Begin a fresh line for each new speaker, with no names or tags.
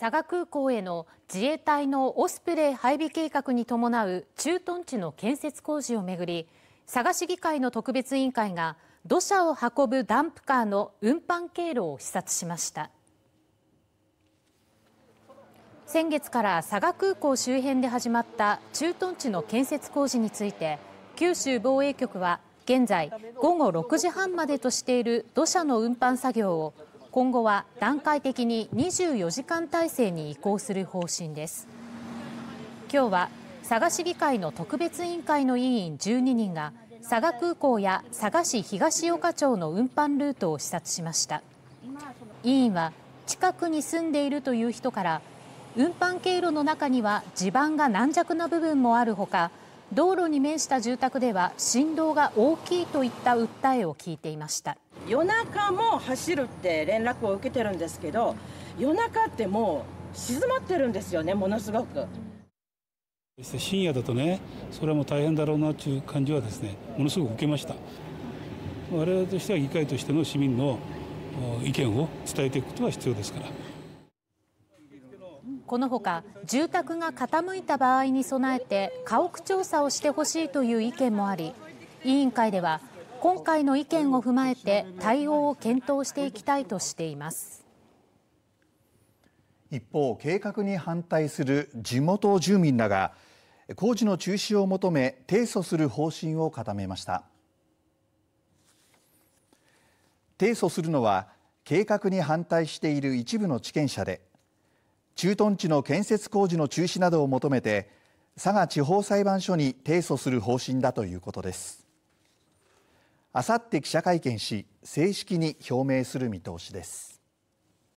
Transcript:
佐賀空港への自衛隊のオスプレイ配備計画に伴う駐屯地の建設工事をめぐり佐賀市議会の特別委員会が土砂を運ぶダンプカーの運搬経路を視察しました先月から佐賀空港周辺で始まった駐屯地の建設工事について九州防衛局は現在午後6時半までとしている土砂の運搬作業を今後は段階的に24時間体制に移行する方針です今日は佐賀市議会の特別委員会の委員12人が佐賀空港や佐賀市東岡町の運搬ルートを視察しました委員は近くに住んでいるという人から運搬経路の中には地盤が軟弱な部分もあるほか道路に面した住宅では振動が大きいといった訴えを聞いていました。
夜中も走るって連絡を受けてるんですけど夜中ってもう静まってるんですよねものすごく
深夜だとねそれはもう大変だろうなっていう感じはですねものすごく受けました我々としては議会としての市民の意見を伝えていくことは必要ですから
このほか住宅が傾いた場合に備えて家屋調査をしてほしいという意見もあり委員会では今回の意見を踏まえて対応を検討していきたいとしています
一方計画に反対する地元住民らが工事の中止を求め提訴する方針を固めました提訴するのは計画に反対している一部の地権者で駐屯地の建設工事の中止などを求めて佐賀地方裁判所に提訴する方針だということですあさって記者会見し正式に表明する見通しです